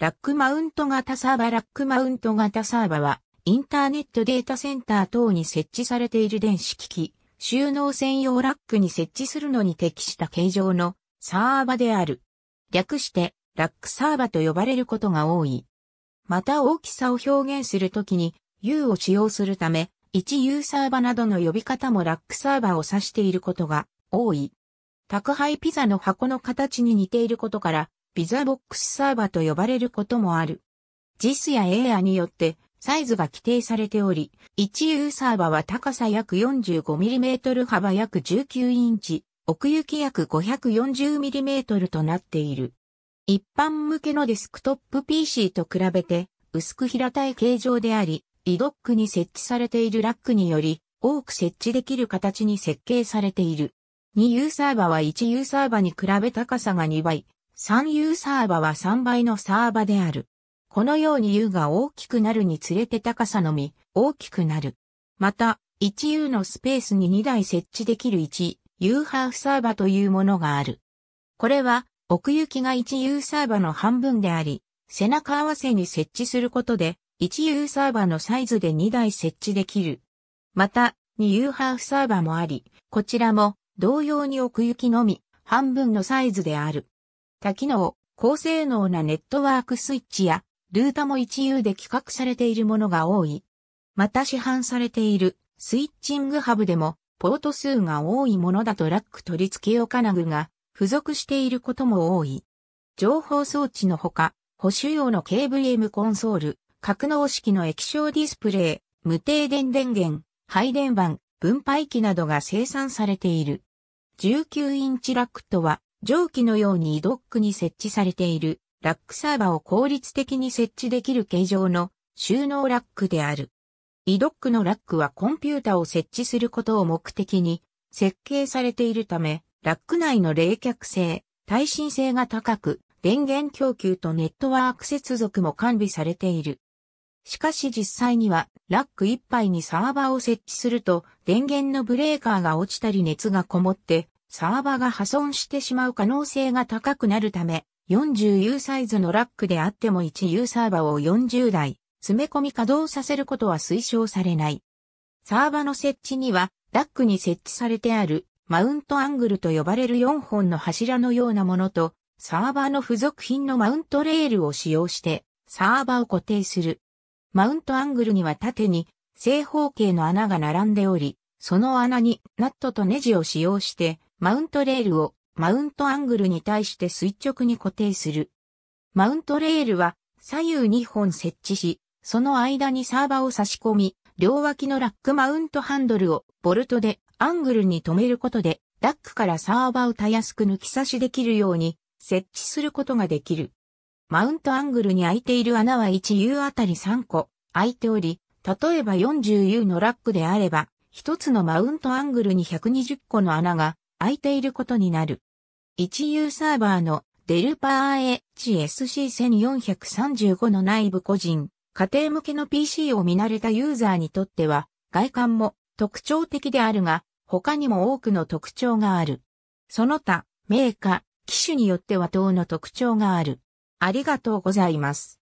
ラックマウント型サーバラックマウント型サーバは、インターネットデータセンター等に設置されている電子機器、収納専用ラックに設置するのに適した形状のサーバである。略して、ラックサーバと呼ばれることが多い。また大きさを表現するときに U を使用するため、1U サーバなどの呼び方もラックサーバを指していることが多い。宅配ピザの箱の形に似ていることから、ピザボックスサーバと呼ばれることもある。JIS や AIR によってサイズが規定されており、1ユーサーバは高さ約 45mm 幅約19インチ、奥行き約 540mm となっている。一般向けのデスクトップ PC と比べて薄く平たい形状であり、リドックに設置されているラックにより多く設置できる形に設計されている。2ユーサーバは1ユーサーバに比べ高さが2倍、三優サーバは3倍のサーバである。このように U が大きくなるにつれて高さのみ大きくなる。また、1U のスペースに2台設置できる 1U ハーフサーバというものがある。これは、奥行きが 1U サーバの半分であり、背中合わせに設置することで、1U サーバのサイズで2台設置できる。また、2U ハーフサーバもあり、こちらも同様に奥行きのみ半分のサイズである。多機能、高性能なネットワークスイッチや、ルータも一遊で企画されているものが多い。また市販されているスイッチングハブでもポート数が多いものだとラック取り付け用金具が付属していることも多い。情報装置のほか、保守用の KVM コンソール、格納式の液晶ディスプレイ、無停電電源、配電盤、分配器などが生産されている。19インチラックとは、蒸気のようにドックに設置されているラックサーバを効率的に設置できる形状の収納ラックである。イドックのラックはコンピュータを設置することを目的に設計されているため、ラック内の冷却性、耐震性が高く、電源供給とネットワーク接続も完備されている。しかし実際には、ラック一杯にサーバーを設置すると、電源のブレーカーが落ちたり熱がこもって、サーバが破損してしまう可能性が高くなるため、40U サイズのラックであっても 1U サーバを40台、詰め込み稼働させることは推奨されない。サーバの設置には、ラックに設置されてある、マウントアングルと呼ばれる4本の柱のようなものと、サーバーの付属品のマウントレールを使用して、サーバを固定する。マウントアングルには縦に正方形の穴が並んでおり、その穴にナットとネジを使用して、マウントレールをマウントアングルに対して垂直に固定する。マウントレールは左右2本設置し、その間にサーバを差し込み、両脇のラックマウントハンドルをボルトでアングルに止めることで、ラックからサーバをたやすく抜き差しできるように設置することができる。マウントアングルに開いている穴は 1U あたり3個開いており、例えば 40U のラックであれば、一つのマウントアングルに120個の穴が開いていることになる。1ユサーバーのデルパー HSC1435 の内部個人、家庭向けの PC を見慣れたユーザーにとっては、外観も特徴的であるが、他にも多くの特徴がある。その他、メーカー、機種によっては等の特徴がある。ありがとうございます。